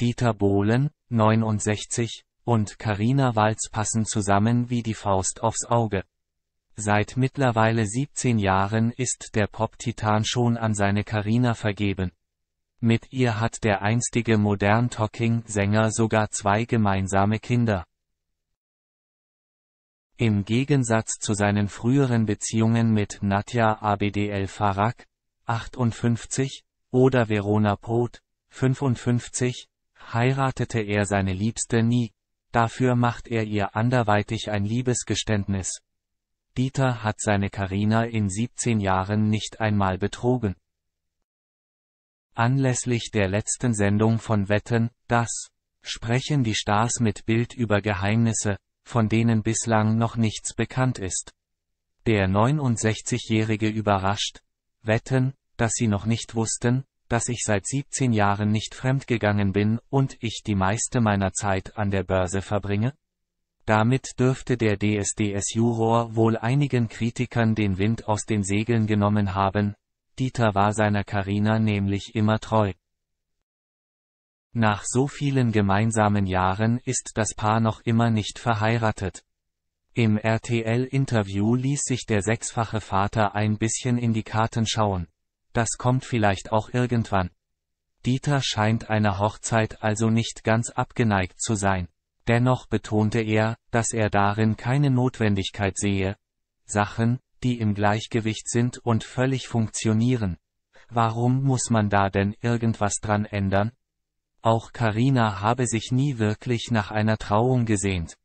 Dieter Bohlen, 69, und Karina Walz passen zusammen wie die Faust aufs Auge. Seit mittlerweile 17 Jahren ist der Pop-Titan schon an seine Karina vergeben. Mit ihr hat der einstige modern Talking-Sänger sogar zwei gemeinsame Kinder. Im Gegensatz zu seinen früheren Beziehungen mit Nadja Abdel Farag, 58, oder Verona Poth, 55, heiratete er seine Liebste nie, dafür macht er ihr anderweitig ein Liebesgeständnis. Dieter hat seine Karina in 17 Jahren nicht einmal betrogen. Anlässlich der letzten Sendung von Wetten, das sprechen die Stars mit Bild über Geheimnisse, von denen bislang noch nichts bekannt ist. Der 69-Jährige überrascht, wetten, dass sie noch nicht wussten, dass ich seit 17 Jahren nicht fremdgegangen bin und ich die meiste meiner Zeit an der Börse verbringe? Damit dürfte der DSDS-Juror wohl einigen Kritikern den Wind aus den Segeln genommen haben, Dieter war seiner Karina nämlich immer treu. Nach so vielen gemeinsamen Jahren ist das Paar noch immer nicht verheiratet. Im RTL-Interview ließ sich der sechsfache Vater ein bisschen in die Karten schauen das kommt vielleicht auch irgendwann. Dieter scheint einer Hochzeit also nicht ganz abgeneigt zu sein. Dennoch betonte er, dass er darin keine Notwendigkeit sehe. Sachen, die im Gleichgewicht sind und völlig funktionieren. Warum muss man da denn irgendwas dran ändern? Auch Karina habe sich nie wirklich nach einer Trauung gesehnt.